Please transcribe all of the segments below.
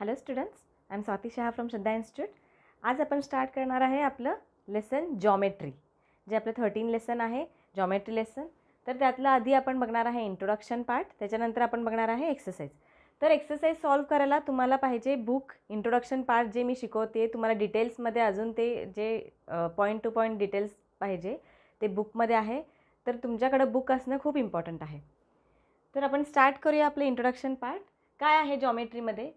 hello students I am Swati Shah from Shraddha institute आज आपण start करणार आहे आपलं लेसन जॉमेट्री जे आपलं थर्टीन लेसन आहे जॉमेट्री लेसन तर त्यातलं आधी आपण बघणार आहे इंट्रोडक्शन पार्ट त्याच्यानंतर आपण बघणार आहे एक्सरसाइज तर एक्सरसाइज सॉल्व्ह करायला तुम्हाला पाहिजे बुक इंट्रोडक्शन पार्ट जे मी शिकवते तुम्हाला डिटेल्समध्ये अजून ते जे पॉईंट टू पॉईंट डिटेल्स पाहिजे ते बुकमध्ये आहे तर तुमच्याकडं बुक असणं खूप इम्पॉर्टंट आहे तर आपण स्टार्ट करूया आपलं इंट्रोडक्शन पार्ट काय आहे जॉमेट्रीमध्ये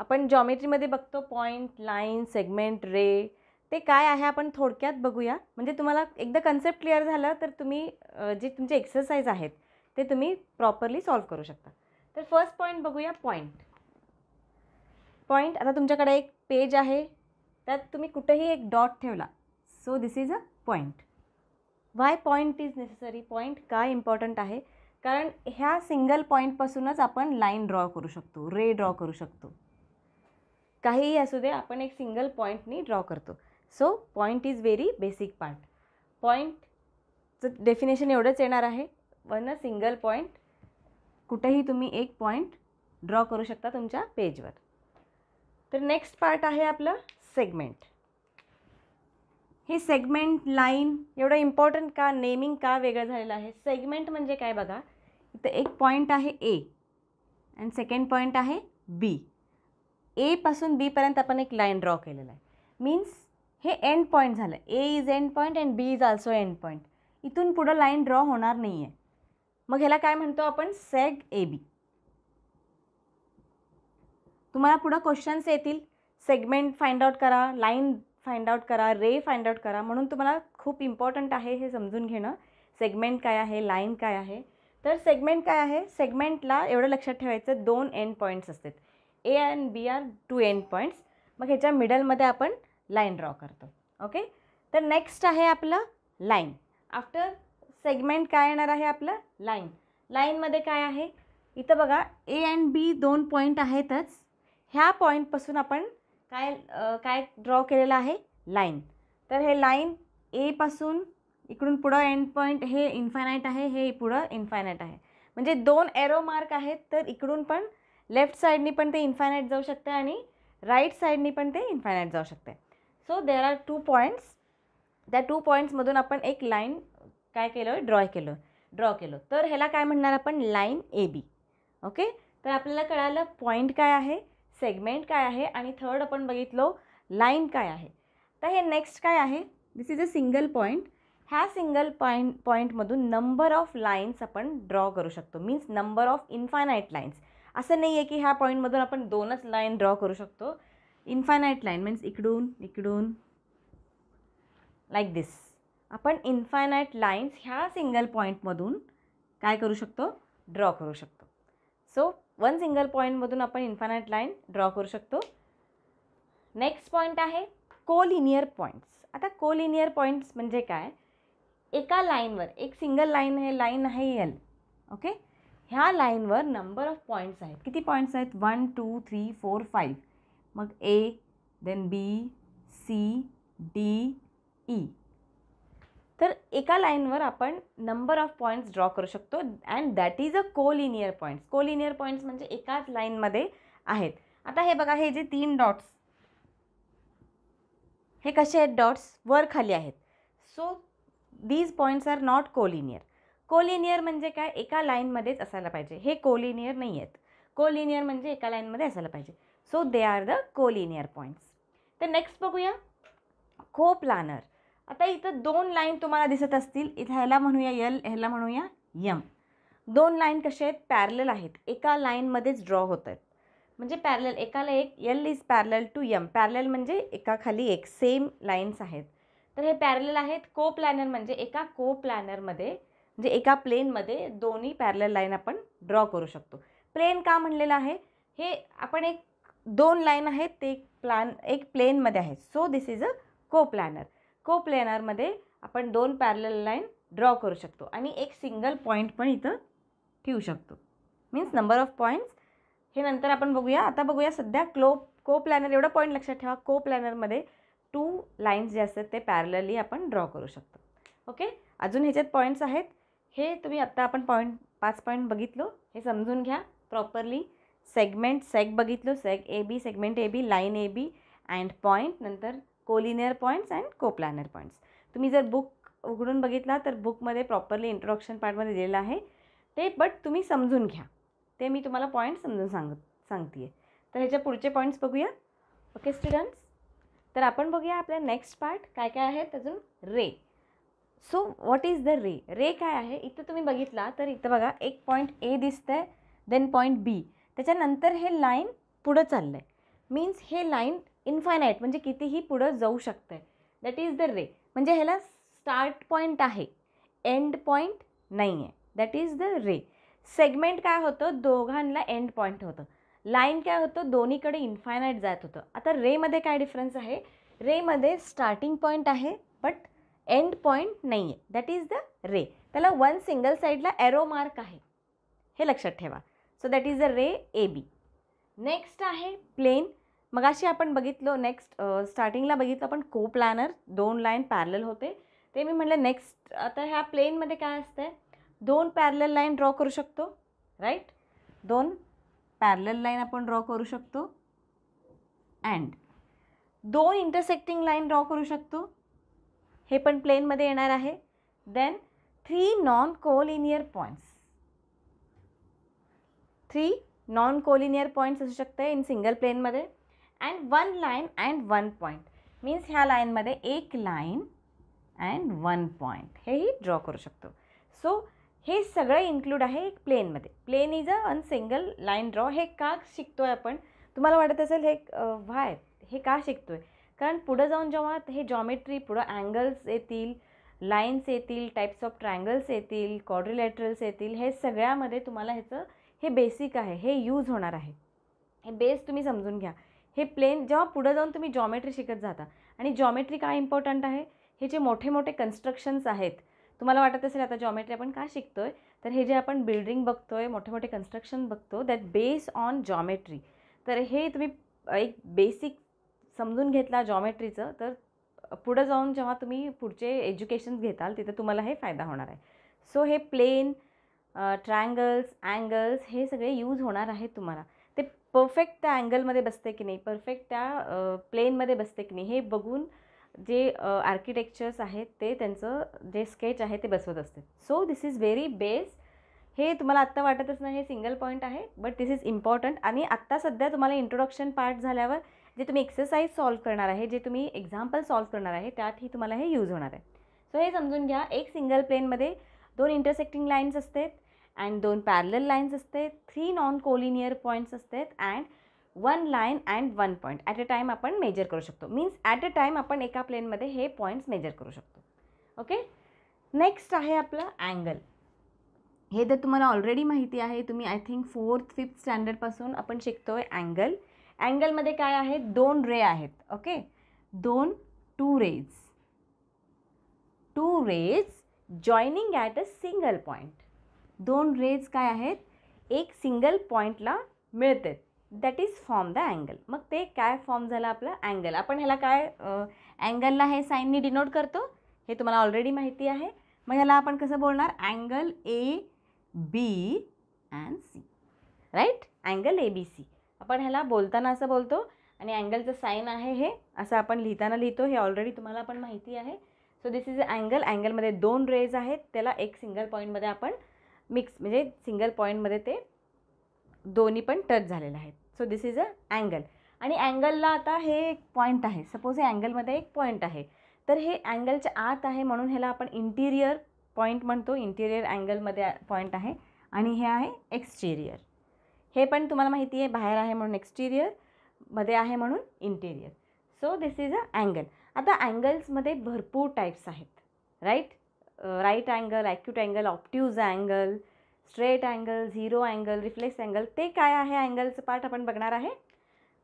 आपण जॉमेट्रीमध्ये बघतो पॉईंट लाईन सेगमेंट रे ते काय आहे आपण थोडक्यात बघूया म्हणजे तुम्हाला एकदा कन्सेप्ट क्लिअर झालं तर तुम्ही जे तुमचे एक्सरसाइज आहेत ते तुम्ही प्रॉपरली सॉल्व करू शकता तर फर्स्ट पॉईंट बघूया पॉईंट पॉईंट आता तुमच्याकडे एक पेज आहे त्यात तुम्ही कुठेही एक डॉट ठेवला so this is a point why point is necessary point काय इम्पॉर्टंट आहे कारण ह्या सिंगल पॉईंटपासूनच आपण लाईन ड्रॉ करू शकतो रे ड्रॉ करू शकतो काहीही असू दे आपण एक सिंगल पॉईंटनी ड्रॉ करतो so point is very basic part पॉईंटचं डेफिनेशन एवढंच येणार आहे वन अ सिंगल पॉईंट कुठेही तुम्ही एक पॉईंट ड्रॉ करू शकता तुमच्या पेजवर तर नेक्स्ट पार्ट आहे आपलं सेगमेंट हे सेगमेंट लाईन एवढं इम्पॉर्टंट का नेमिंग का वेगळं झालेलं आहे सेगमेंट म्हणजे काय बघा इथं एक पॉईंट आहे ए अँड सेकंड पॉईंट आहे बी एपासून बीपर्यंत आपण एक लाईन ड्रॉ केलेला आहे मीन्स हे एंड पॉईंट झालं A is end point and B is also end point इथून पुढं लाईन ड्रॉ होणार नाही आहे मग ह्याला काय म्हणतो आपण सेग ए बी तुम्हाला पुढं क्वेश्चन्स येतील सेगमेंट फाइंड आउट करा लाईन फाइंड आउट करा रे फाइंड आउट करा म्हणून तुम्हाला खूप इम्पॉर्टंट आहे हे समजून घेणं सेगमेंट काय आहे लाईन काय आहे तर सेगमेंट काय आहे सेगमेंटला एवढं लक्षात ठेवायचं दोन एंड पॉईंट्स असतात A and B are two end points मग ह्याच्या मिडलमध्ये आपण लाईन ड्रॉ करतो ओके तर नेक्स्ट आहे आपलं लाईन आफ्टर सेगमेंट काय येणार आहे आपलं लाईन लाईनमध्ये काय आहे इथं बघा ए अँड बी दोन पॉईंट आहेतच ह्या पॉईंटपासून आपण काय काय ड्रॉ केलेलं आहे लाईन तर हे लाईन एपासून इकडून पुढं एंड पॉईंट हे इन्फायनाईट आहे हे पुढं इन्फायनाईट आहे म्हणजे दोन एरो मार्क आहेत तर इकडून पण लेफ्ट साईडनी पण ते इन्फायनाईट जाऊ शकते आणि राईट साईडनी पण ते इन्फायनाईट जाऊ शकते so there are two points त्या टू पॉईंट्समधून आपण एक लाईन काय केलं आहे ड्रॉ केलं ड्रॉ केलं तर ह्याला काय म्हणणार आपण लाईन ए बी ओके तर आपल्याला कळालं पॉईंट काय आहे सेगमेंट काय आहे आणि थर्ड आपण बघितलो लाईन काय आहे तर हे नेक्स्ट काय आहे this is a single point ह्या सिंगल पॉईंट पॉईंटमधून नंबर ऑफ लाईन्स आपण ड्रॉ करू शकतो means number of infinite lines असं नाही आहे की ह्या पॉईंटमधून आपण दोनच लाईन ड्रॉ करू शकतो इन्फायनाईट लाईन मीन्स इकडून इकडून लाईक दिस आपण इन्फायनाईट लाईन्स ह्या सिंगल पॉईंटमधून काय करू शकतो ड्रॉ करू शकतो सो वन सिंगल पॉईंटमधून आपण इन्फायनाईट लाईन ड्रॉ करू शकतो नेक्स्ट पॉईंट आहे कोलिनियर पॉईंट्स आता कोलिनियर पॉईंट्स म्हणजे काय एका लाईनवर एक सिंगल लाईन आहे लाईन आहे एल ओके ह्या लाईनवर नंबर ऑफ पॉईंट्स आहेत किती पॉईंट्स आहेत one two three four five मग A then B C D E तर एका लाईनवर आपण नंबर ऑफ पॉईंट्स ड्रॉ करू शकतो and that is a collinear points collinear points म्हणजे एकाच लाईनमध्ये आहेत आता हे बघा हे जे तीन डॉट्स हे कसे आहेत डॉट्स वर खाली आहेत so these points are not collinear collinear म्हणजे काय एका लाईनमध्येच असायला पाहिजे हे कोलिनियर नाही आहेत कोलिनियर म्हणजे एका लाईनमध्ये असायला पाहिजे so they are the collinear points तर नेक्स्ट बघूया को प्लानर आता इथं दोन लाईन तुम्हाला दिसत असतील इथं ह्याला म्हणूया यल ह्याला म्हणूया यम दोन लाईन कसे आहेत पॅरल आहेत एका लाईनमध्येच ड्रॉ होत आहेत म्हणजे पॅरल एकाला एक L is parallel to M parallel म्हणजे एका खाली एक सेम लाईन्स आहेत तर हे पॅरल आहेत को प्लॅनर म्हणजे एका को प्लॅनरमध्ये म्हणजे एका प्लेनमध्ये दोन्ही पॅरल लाईन आपण ड्रॉ करू शकतो प्लेन का म्हणलेलं आहे हे आपण एक दोन लाईन आहेत ते एक प्लॅन एक प्लेनमध्ये आहे सो दिस इज अ को प्लॅनर को प्लॅनरमध्ये आपण दोन पॅरल लाईन ड्रॉ करू शकतो आणि एक सिंगल पॉईंट पण इथं ठेवू शकतो मीन्स नंबर ऑफ पॉईंट्स हे नंतर आपण बघूया आता बघूया सध्या क्लो को प्लॅनर एवढा पॉईंट लक्षात ठेवा को प्लॅनरमध्ये टू लाईन्स जे असतात ते पॅरलली आपण ड्रॉ करू शकतो ओके अजून ह्याच्यात पॉईंट्स आहेत हे तुम्ही आत्ता आपण पॉईंट पाच पॉईंट बघितलो हे समजून घ्या प्रॉपरली सेगमेंट सेग बघितलो seg A B segment A B line A B and point नंतर collinear points and coplanar points तुम्ही जर बुक उघडून बघितला तर बुकमध्ये प्रॉपरली इंट्रोडक्शन पार्टमध्ये दिलेलं आहे ते बट तुम्ही समजून घ्या ते मी तुम्हाला पॉईंट समजून सांग सांगते आहे तर ह्याच्या पुढचे पॉईंट्स बघूया ओके स्टुडंट्स तर आपण बघूया आपल्या नेक्स्ट पार्ट काय काय आहेत अजून ray so what is the ray ray काय आहे इथं तुम्ही बघितला तर इथं बघा एक पॉईंट ए दिसतं आहे देन पॉईंट बी त्याच्यानंतर हे लाईन पुढं चाललं आहे मीन्स हे लाईन इन्फायनाईट म्हणजे कितीही पुढं जाऊ शकतं आहे दॅट इज द रे म्हणजे ह्याला स्टार्ट पॉईंट आहे एंड पॉईंट नाही आहे that is the ray segment काय होतं दोघांना एंड पॉईंट होतं लाईन काय होतं दोन्हीकडे इन्फायनाईट जात होतं आता रेमध्ये काय डिफरन्स आहे रेमध्ये स्टार्टिंग पॉईंट आहे बट एंड पॉईंट नाही आहे दॅट इज द रे त्याला वन सिंगल साईडला एरो मार्क आहे हे लक्षात ठेवा so that is the ray A B next आहे प्लेन मगाशी आपण बघितलो नेक्स्ट स्टार्टिंगला बघितलं आपण को प्लॅनर दोन लाईन पॅरल होते ते मी म्हटलं नेक्स्ट आता ह्या प्लेनमध्ये काय असतं आहे दोन पॅरल लाईन ड्रॉ करू शकतो राईट दोन पॅरल लाईन आपण ड्रॉ करू शकतो अँड दोन इंटरसेक्टिंग लाईन ड्रॉ करू शकतो हे पण प्लेनमध्ये येणार आहे then three non collinear points three non collinear points असू शकते इन सिंगल प्लेनमध्ये and one line and one point means ह्या लाईनमध्ये एक लाईन अँड वन पॉईंट हेही ड्रॉ करू शकतो सो हे सगळं इन्क्लूड आहे एक प्लेनमध्ये plane is a one single line draw हे का शिकतो आहे आपण तुम्हाला वाटत असेल हे व्हाय हे का शिकतो आहे कारण पुढं जाऊन जेव्हा हे जॉमेट्री पुढं अँगल्स येतील लाईन्स येतील टाईप्स ऑफ ट्रँगल्स येतील कॉड्रिलॅट्रल्स येतील हे सगळ्यामध्ये तुम्हाला ह्याचं हे बेसिक आहे हे यूज होणार आहे हे बेस तुम्ही समजून घ्या हे प्लेन जेव्हा पुढं जाऊन तुम्ही जॉमेट्री शिकत जाता आणि जॉमेट्री काय इम्पॉर्टंट आहे हे जे मोठे मोठे कन्स्ट्रक्शन्स आहेत तुम्हाला वाटत असेल आता जॉमेट्री आपण का शिकतो आहे तर हे जे आपण बिल्डिंग बघतो आहे मोठे मोठे कन्स्ट्रक्शन बघतो दॅट बेस ऑन जॉमेट्री तर हे तुम्ही एक बेसिक समजून घेतला जॉमेट्रीचं तर पुढं जाऊन जेव्हा तुम्ही पुढचे एज्युकेशन घेताल तिथे तुम्हाला हे फायदा होणार आहे सो हे प्लेन ट्रँगल्स अँगल्स हे सगळे यूज होणार आहेत तुम्हाला ते परफेक्ट त्या अँगलमध्ये बसते की नाही परफेक्ट त्या प्लेनमध्ये बसते की नाही हे बघून जे आर्किटेक्चर्स आहेत ते त्यांचं जे स्केच आहे ते बसवत असते so this is very base हे तुम्हाला आत्ता वाटतच नाही हे सिंगल पॉईंट आहे बट दिस इज इम्पॉर्टंट आणि आत्ता सध्या तुम्हाला इंट्रोडक्शन पार्ट झाल्यावर जे तुम्ही एक्सरसाइज सॉल्व करणार आहे जे तुम्ही एक्झाम्पल सॉल्व करणार आहे त्यातही तुम्हाला हे यूज होणार आहे सो हे समजून घ्या एक सिंगल प्लेनमध्ये दोन इंटरसेक्टिंग लाईन्स असतात अँड दोन पॅरल लाईन्स असते थ्री नॉन कोलिनियर पॉईंट्स असतात and one line and one point at a time आपण मेजर करू शकतो मीन्स ॲट अ टाईम आपण एका प्लेनमध्ये हे पॉईंट्स मेजर करू शकतो ओके नेक्स्ट आहे आपलं अँगल हे तर तुम्हाला ऑलरेडी माहिती आहे तुम्ही आय थिंक फोर्थ फिफ्थ स्टँडर्डपासून आपण शिकतो आहे अँगल अँगलमध्ये काय आहे दोन रे आहेत ओके दोन two rays two rays joining at a single point दोन रेज काय आहेत एक सिंगल पॉईंटला मिळते that is form the angle मग ते काय फॉर्म झालं आपलं अँगल आपण ह्याला काय अँगलला हे साईननी डिनोट करतो हे तुम्हाला ऑलरेडी माहिती आहे मग ह्याला आपण कसं बोलणार angle A B and C right angle A B C आपण ह्याला बोलताना असं बोलतो आणि अँगलचं साईन आहे हे असं आपण लिहिताना लिहितो हे ऑलरेडी तुम्हाला पण माहिती आहे so this is a angle अँगलमध्ये दोन रेज आहेत त्याला एक सिंगल पॉईंटमध्ये आपण मिक्स म्हणजे सिंगल पॉईंटमध्ये ते दोन्ही पण टच झालेलं आहेत so this is a angle आणि अँगलला आता हे एक पॉईंट आहे सपोज हे अँगलमध्ये एक पॉईंट आहे तर हे अँगलच्या आत आहे म्हणून ह्याला आपण इंटिरियर पॉईंट म्हणतो इंटिरियर अँगलमध्ये पॉईंट आहे आणि हे आहे एक्सटेरियर हे पण तुम्हाला माहिती आहे बाहेर आहे म्हणून एक्स्टिरियर मध्ये आहे म्हणून interior so this is a angle आता अँगल्समध्ये भरपूर टाईप्स आहेत right right angle acute angle obtuse angle straight angle zero angle reflex angle ते काय आहे अँगलचं पार्ट आपण बघणार आहे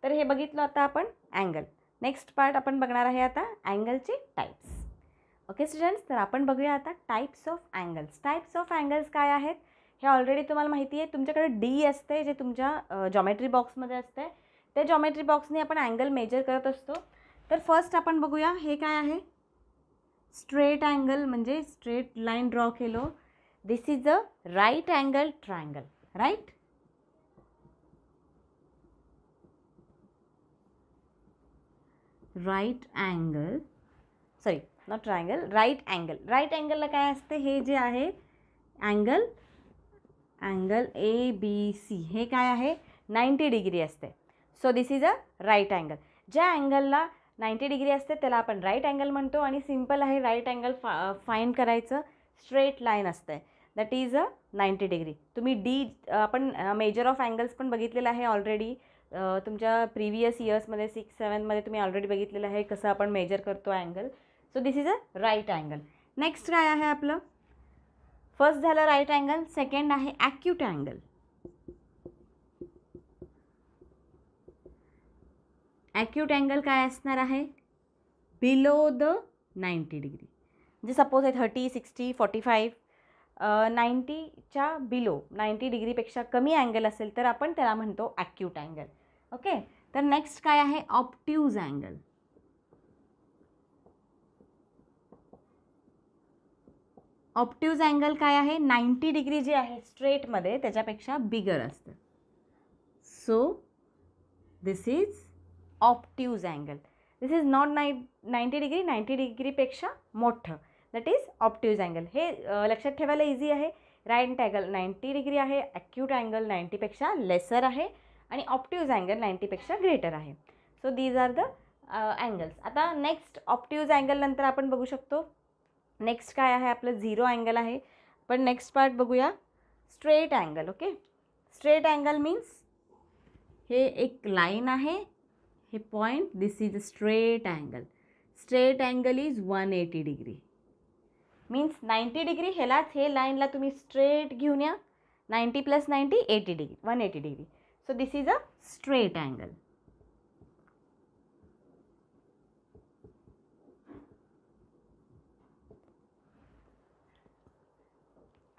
तर हे बघितलं आता आपण अँगल नेक्स्ट पार्ट आपण बघणार आहे आता अँगलचे टाईप्स ओके स्टुडंट्स तर आपण बघूया आता types of angles types of angles काय आहेत हे ऑलरेडी तुम्हाला माहिती आहे तुमच्याकडे डी असते जे तुमच्या जॉमेट्री बॉक्समध्ये असते त्या जॉमेट्री बॉक्सने आपण अँगल मेजर करत असतो तर फर्स्ट आपण बघूया हे काय आहे स्ट्रेट अँगल म्हणजे स्ट्रेट लाईन ड्रॉ केलो this is a right angle triangle right right angle sorry not triangle right angle right अँगलला काय असते हे जे आहे angle angle A B C हे काय आहे नाईंटी डिग्री असते so this is a right angle ज्या अँगलला नाईंटी डिग्री असते त्याला आपण राईट अँगल म्हणतो आणि सिम्पल आहे राईट अँगल फा फाईन करायचं स्ट्रेट लाईन असते that is a ninety degree तुम्ही डी आपण मेजर ऑफ अँगल्स पण बघितलेलं आहे ऑलरेडी तुमच्या प्रिव्हियस इयर्समध्ये सिक्स सेवनमध्ये तुम्ही ऑलरेडी बघितलेलं आहे कसं आपण मेजर करतो angle so this is a right angle next काय आहे आपलं फर्स्ट झालं राईट अँगल सेकंड आहे ॲक्यूट अँगल ॲक्यूट अँगल काय असणार आहे बिलो द नाईंटी डिग्री म्हणजे सपोज आहे थर्टी सिक्स्टी फॉर्टी फाईव्ह नाईंटीच्या बिलो नाईंटी डिग्रीपेक्षा कमी अँगल असेल तर आपण त्याला म्हणतो ॲक्यूट अँगल ओके तर नेक्स्ट काय आहे ऑप्ट्यूज अँगल ऑप्टिव्ज अँगल काय आहे नाईंटी डिग्री जे आहे स्ट्रेटमध्ये त्याच्यापेक्षा बिगर असतं so this is obtuse angle this is not नाई नाईंटी डिग्री नाईंटी डिग्रीपेक्षा मोठं दॅट इज ऑप्टिव्ज अँगल हे लक्षात ठेवायला इझी आहे राईट अँगल नाईंटी डिग्री आहे ॲक्यूट अँगल नाईंटीपेक्षा लेसर आहे आणि ऑप्टिव्ज अँगल नाईंटीपेक्षा ग्रेटर आहे so these are the angles आता नेक्स्ट ऑप्टिव्ज अँगलनंतर नंतर आपण बघू शकतो नेक्स्ट काय आहे आपलं झिरो अँगल आहे पण नेक्स्ट पार्ट बघूया straight angle okay straight angle means हे एक लाईन आहे हे point this is a straight angle straight angle is one eighty degree means ninety degree ह्यालाच हे लाईनला तुम्ही स्ट्रेट घेऊन या ninety plus ninety eighty degree one eighty degree so this is a straight angle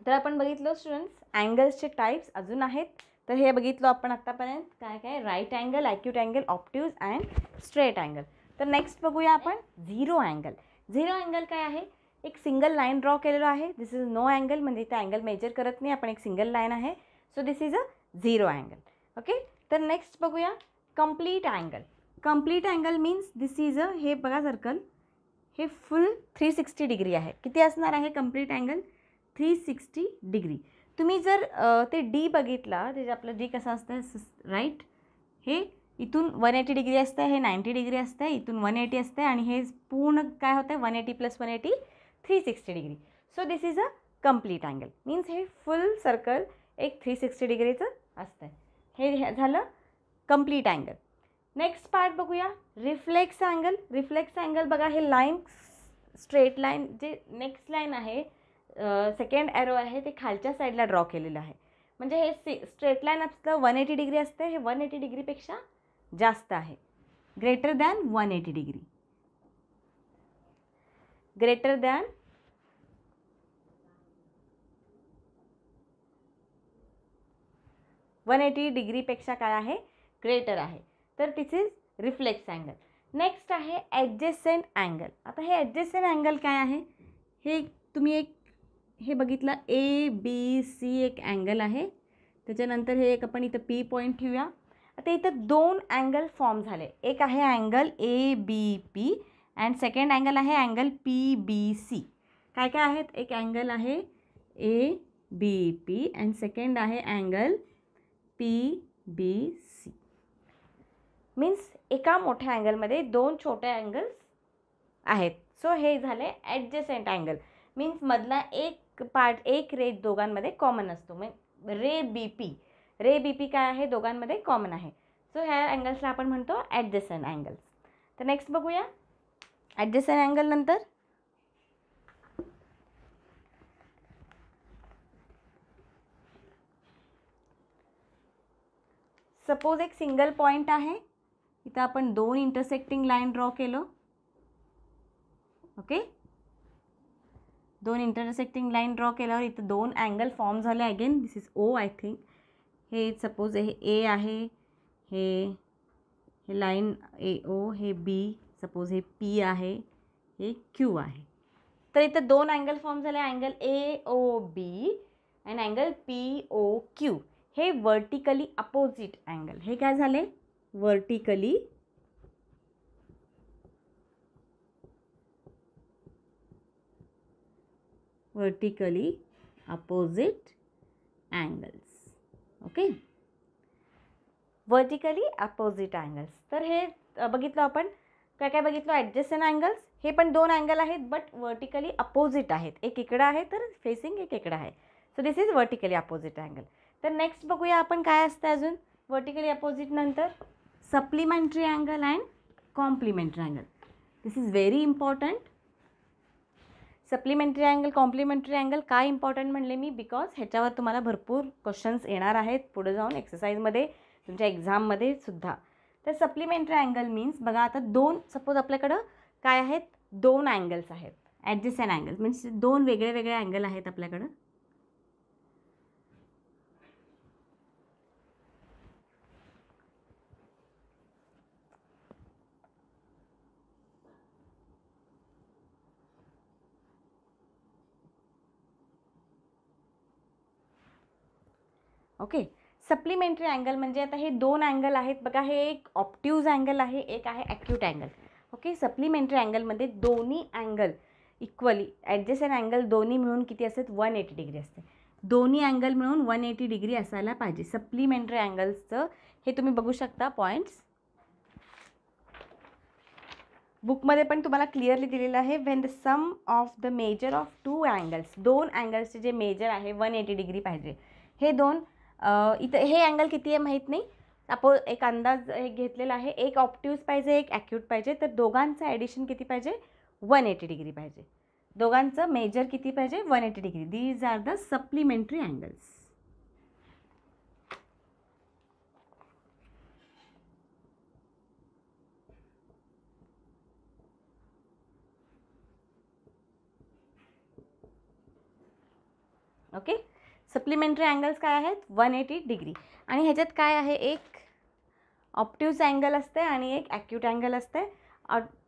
तर आपण बघितलो स्टुडंट्स अँगल्सचे टाईप्स अजून आहेत तर हे बघितलो आपण आत्तापर्यंत काय काय right angle acute angle obtuse and straight angle तर नेक्स्ट बघूया आपण झिरो अँगल झिरो अँगल काय आहे एक सिंगल लाईन ड्रॉ केलेलो आहे दिस इज नो अँगल म्हणजे इथे अँगल मेजर करत नाही आपण एक सिंगल लाईन आहे so this is a zero angle okay तर नेक्स्ट बघूया complete angle complete angle means this is a हे बघा सर्कल हे फुल थ्री सिक्स्टी डिग्री आहे किती असणार आहे complete angle three sixty degree तुम्ही जर ते डी बघितला त्याचे आपलं डी कसं असतं राईट हे इथून वन एटी डिग्री असतं हे नाईन्टी डिग्री असतं इथून वन एटी असतं आणि हे पूर्ण काय होतं आहे one eighty plus one eighty three sixty degree so this is a complete angle means हे फुल सर्कल एक थ्री सिक्स्टी डिग्रीचं असतं आहे हे झालं कम्प्लीट अँगल नेक्स्ट पार्ट बघूया रिफ्लेक्स अँगल रिफ्लेक्स अँगल बघा हे लाईन स्ट्रेट लाईन जे नेक्स्ट लाईन आहे सेकंड ॲरो आहे ते खालच्या साईडला ड्रॉ केलेलं आहे म्हणजे हे सी स्ट्रेट लाईन आपलं वन एटी डिग्री असते हे वन एटी डिग्रीपेक्षा जास्त आहे greater than one eighty degree greater than one eighty डिग्रीपेक्षा काय आहे ग्रेटर आहे तर this is reflex angle next आहे ॲडजेसेंट अँगल आता हे ॲडजेसेंट अँगल काय आहे हे तुम्ही एक हे बघितलं ए बी सी एक अँगल आहे त्याच्यानंतर हे एक आपण इथं पी पॉईंट ठेवूया आता इथं दोन अँगल फॉर्म झाले एक आहे angle A B P and second angle आहे अँगल पी बी सी काय काय आहेत एक अँगल आहे A B P and second आहे angle P B C means एका मोठ्या अँगलमध्ये दोन छोटे अँगल्स आहेत सो हे झाले ॲडजेसेंट अँगल मीन्स मधला एक पार्ट एक रे दोघांमध्ये कॉमन असतो म्हणजे रे बी पी रे बी पी काय आहे दोघांमध्ये कॉमन आहे सो ह्या अँगल्सला आपण म्हणतो ॲडजसन अँगल्स तर नेक्स्ट बघूया ॲडजसन अँगल नंतर सपोज एक सिंगल पॉईंट आहे इथं आपण दोन इंटरसेक्टिंग लाईन ड्रॉ केलो ओके दोन इंटरसेक्टिंग लाईन ड्रॉ केल्यावर इथं दोन अँगल फॉर्म झाले again this is O I think हे सपोज हे ए आहे हे हे लाईन ए ओ हे बी सपोज हे पी आहे हे क्यू आहे तर इथं दोन अँगल फॉर्म झाले angle A O B and angle P O Q हे वर्टिकली अपोजिट अँगल हे काय झाले vertically vertically opposite angles okay vertically opposite angles तर हे बघितलं आपण काय काय बघितलं ॲडजस्टन अँगल्स हे पण दोन अँगल आहेत बट व्हर्टिकली अपोजिट आहेत एक इकडं आहे तर फेसिंग एक इकडं आहे so this is vertically opposite angle तर नेक्स्ट बघूया आपण काय असतं अजून व्हर्टिकली अपोजिट नंतर supplementary angle and complementary angle this is very important supplementary angle complementary angle काय इम्पॉर्टंट म्हणले मी बिकॉज ह्याच्यावर तुम्हाला भरपूर क्वेश्चन्स येणार आहेत पुढे जाऊन एक्सरसाइजमध्ये तुमच्या एक्झाममध्ये सुद्धा तर सप्लिमेंटरी अँगल मीन्स बघा आता दोन सपोज आपल्याकडं काय आहेत दोन अँगल्स आहेत ॲडजस्ट अँड अँगल मीन्स दोन वेगळे वेगळे अँगल आहेत आपल्याकडं ओके सप्लिमेंटरी अँगल म्हणजे आता हे दोन अँगल आहेत बघा हे एक ऑप्टिव्ज अँगल आहे एक आहे ॲक्यूट अँगल ओके सप्लिमेंटरी अँगलमध्ये दोन्ही अँगल इक्वली ॲडजस्ट अँगल दोन्ही मिळून किती असतात वन एटी डिग्री असते दोन्ही अँगल मिळून वन एटी डिग्री असायला पाहिजे सप्लिमेंटरी अँगल्सचं हे तुम्ही बघू शकता पॉईंट्स बुकमध्ये पण तुम्हाला क्लिअरली दिलेलं आहे when the sum of the measure of two angles दोन अँगल्सचे जे मेजर आहे वन एटी डिग्री पाहिजे हे दोन इथं हे अँगल किती आहे माहीत नाही आपण एक अंदाज हे घेतलेला आहे एक ऑप्टिव्स पाहिजे एक ॲक्यूट पाहिजे तर दोघांचं ॲडिशन किती पाहिजे वन एटी डिग्री पाहिजे दोघांचं मेजर किती पाहिजे one eighty degree these are the supplementary angles okay supplementary angles काय आहेत वन एटी डिग्री आणि ह्याच्यात काय आहे एक ऑप्टिव्ज अँगल असते आणि एक ॲक्यूट अँगल असते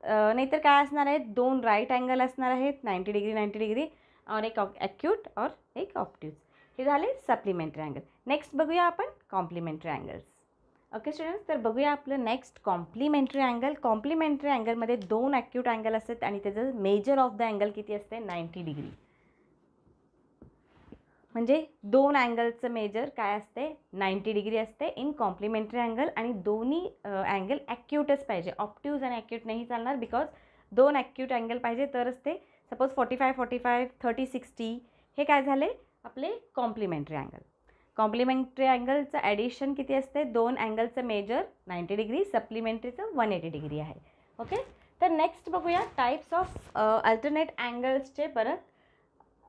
नाहीतर काय असणार आहेत दोन राईट अँगल असणार आहेत नाईंटी डिग्री नाईंटी डिग्री और एक ॲक्यूट और एक ऑप्टिव्ज हे झाले सप्लिमेंटरी अँगल नेक्स्ट बघूया आपण कॉम्प्लिमेंटरी अँगल्स ओके स्टुडंट्स तर बघूया आपलं नेक्स्ट कॉम्प्लिमेंटरी अँगल कॉम्प्लिमेंटरी अँगलमध्ये दोन ॲक्यूट अँगल असतात आणि त्याचं मेजर ऑफ द अँगल किती असते नाईंटी डिग्री म्हणजे दोन अँगलचं मेजर काय असते नाईंटी डिग्री असते इन कॉम्प्लिमेंटरी अँगल आणि दोन्ही अँगल ॲक्यूटच पाहिजे ऑप्ट्यूज आणि ॲक्यूट नाही चालणार बिकॉज दोन ॲक्यूट अँगल पाहिजे तरच ते suppose forty five forty five thirty sixty हे काय झाले आपले कॉम्प्लिमेंटरी अँगल कॉम्प्लिमेंटरी अँगलचं ॲडिशन किती असते दोन अँगलचं मेजर नाईन्टी डिग्री सप्लिमेंटरीचं वन एटी डिग्री आहे ओके तर नेक्स्ट बघूया टाईप्स ऑफ अल्टरनेट अँगल्सचे परत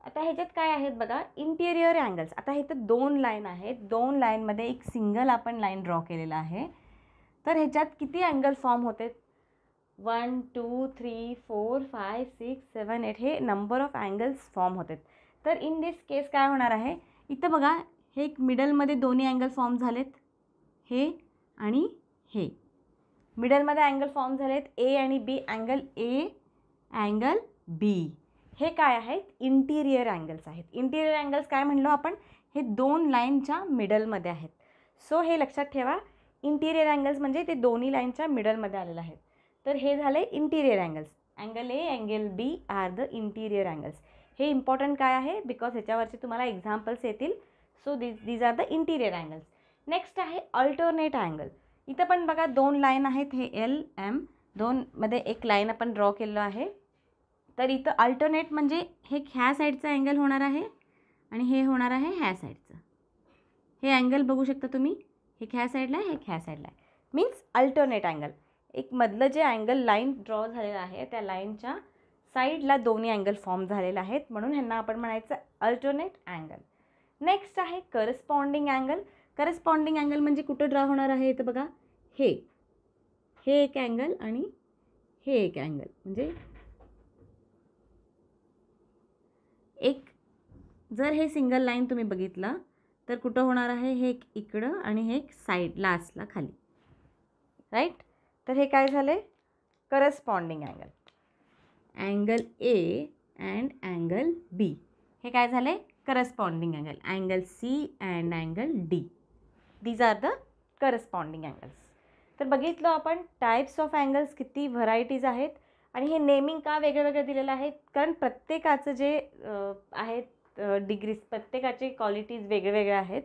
आता ह्याच्यात काय आहेत बघा इंटेरियर अँगल्स आता इथं दोन लाईन आहेत दोन लाईनमध्ये एक सिंगल आपण लाईन ड्रॉ केलेला आहे तर ह्याच्यात किती अँगल फॉर्म होते one two three four five six seven eight हे नंबर ऑफ अँगल्स फॉर्म होते तर इन दिस केस काय होणार आहे इथं बघा हे एक मिडलमध्ये दोन्ही अँगल फॉर्म झालेत हे आणि हे मिडलमध्ये अँगल फॉर्म झालेत ए आणि बी अँगल ए अँगल बी हे काय आहेत इंटिरियर अँगल्स आहेत इंटिरियर अँगल्स काय म्हणलो आपण हे दोन लाईनच्या मिडलमध्ये आहेत सो हे लक्षात ठेवा इंटिरियर अँगल्स म्हणजे ते दोन्ही लाईनच्या मिडलमध्ये आलेलं आहेत तर हे झाले interior angles angle A angle B are the interior angles हे इम्पॉर्टंट काय आहे बिकॉज ह्याच्यावरचे तुम्हाला एक्झाम्पल्स येतील so the these are the interior angles next आहे अल्टरनेट अँगल इथं पण बघा दोन लाईन आहेत हे एल एम दोनमध्ये एक लाईन आपण ड्रॉ केलं आहे तर इथं अल्टरनेट म्हणजे हे ह्या साईडचं अँगल होणार आहे आणि हे होणार आहे ह्या साईडचं हे अँगल बघू शकता तुम्ही हे ह्या साईडला आहे हे ह्या साईडला आहे मीन्स अल्टरनेट अँगल एक मधलं जे अँगल लाईन ड्रॉ झालेलं आहे त्या लाईनच्या साईडला दोन्ही अँगल फॉर्म झालेलं आहेत म्हणून ह्यांना आपण म्हणायचं अल्टरनेट अँगल नेक्स्ट आहे करस्पॉन्डिंग अँगल करस्पॉन्डिंग अँगल म्हणजे कुठं ड्रॉ होणार आहे तर बघा हे हे एक अँगल आणि हे एक अँगल म्हणजे एक जर हे सिंगल लाईन तुम्ही बघितलं तर कुठं होणार आहे हे एक इकडं आणि हे एक साईड लास्टला खाली राईट तर हे काय झाले corresponding angle angle A and angle B हे काय झाले corresponding angle angle C and angle D these are the corresponding angles तर बघितलं आपण टाईप्स ऑफ अँगल्स किती व्हरायटीज आहेत आणि हे नेमिंग का वेगळं वेगळं दिलेलं आहे कारण प्रत्येकाचं जे आहेत डिग्रीज प्रत्येकाचे क्वालिटीज वेगळेवेगळे आहेत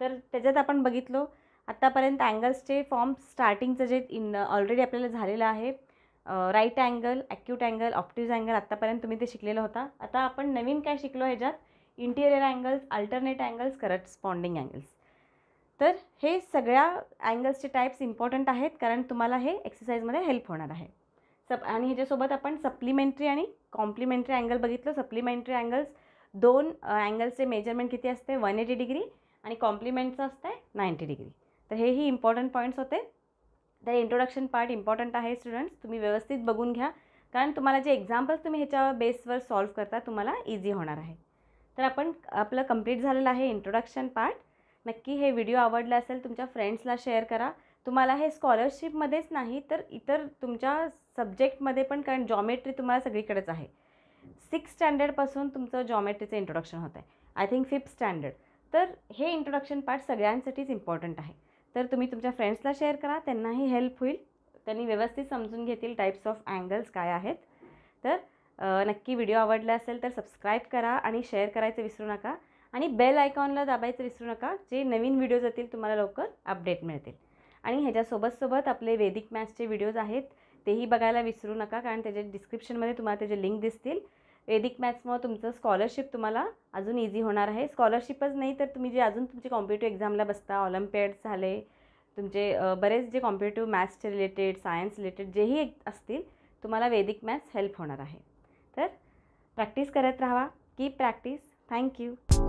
तर त्याच्यात आपण बघितलो आत्तापर्यंत अँगल्सचे फॉर्म स्टार्टिंगचं जे इन ऑलरेडी आपल्याला झालेलं आहे right angle acute angle obtuse angle आत्तापर्यंत तुम्ही ते शिकलेलं होता आता आपण नवीन काय शिकलो ह्याच्यात interior angles alternate angles corresponding angles तर हे सगळ्या अँगल्सचे टाईप्स इम्पॉर्टंट आहेत कारण तुम्हाला हे एक्सरसाईजमध्ये हेल्प होणार आहे सप आणि ह्याच्यासोबत आपण सप्लिमेंटरी आणि कॉम्प्लिमेंटरी अँगल बघितलं सप्लिमेंटरी अँगल्स दोन अँगल्सचे मेजरमेंट किती असते वन एटी डिग्री आणि कॉम्प्लिमेंटचं असतं आहे नाईंटी डिग्री तर हेही इम्पॉर्टंट पॉईंट्स होते तर इंट्रोडक्शन पार्ट इम्पॉर्टंट आहे स्टुडंट्स तुम्ही व्यवस्थित बघून घ्या कारण तुम्हाला जे एक्झाम्पल्स तुम्ही ह्याच्या बेसवर सॉल्व करता तुम्हाला इझी होणार आहे तर आपण आपलं कंप्लीट झालेलं आहे इंट्रोडक्शन पार्ट नक्की हे व्हिडिओ आवडला असेल तुमच्या फ्रेंड्सला शेअर करा तुम्हाला हे स्कॉलरशिपमध्येच नाही तर इतर तुमच्या सब्जेक्टमध्ये पण कारण जॉमेट्री तुम्हाला सगळीकडेच आहे सिक्स स्टँडर्डपासून तुमचं जॉमेट्रीचं इंट्रोडक्शन होतं आहे आय थिंक फिफ्थ स्टँडर्ड तर हे इंट्रोडक्शन पार्ट सगळ्यांसाठीच इम्पॉर्टंट आहे तर तुम्ही तुमच्या फ्रेंड्सला शेअर करा त्यांनाही हेल्प होईल त्यांनी व्यवस्थित समजून घेतील टाईप्स ऑफ अँगल्स काय आहेत तर नक्की व्हिडिओ आवडला असेल तर सबस्क्राईब करा आणि शेअर करायचं विसरू नका आणि बेल आयकॉनला दाबायचं विसरू नका जे नवीन व्हिडिओज येतील तुम्हाला लवकर अपडेट मिळतील आणि ह्याच्यासोबतसोबत आपले वेदिक मॅथ्सचे व्हिडिओज आहेत तेही बघायला विसरू नका कारण त्याच्या डिस्क्रिप्शनमध्ये तुम्हाला त्याचे लिंक दिसतील वेदिक मॅथ्समुळं तुमचं स्कॉलरशिप तुम्हाला अजून इझी होणार आहे स्कॉलरशिपच नाही तर तुम्ही जे अजून तुमचे कॉम्पिटेटिव्ह एक्झामला बसता ऑलिम्पियड झाले तुमचे बरेच जे कॉम्पिटेटिव्ह मॅथ्सचे रिलेटेड सायन्स रिलेटेड जेही असतील तुम्हाला वेदिक मॅथ्स हेल्प होणार आहे तर प्रॅक्टिस करत राहा की प्रॅक्टिस थँक्यू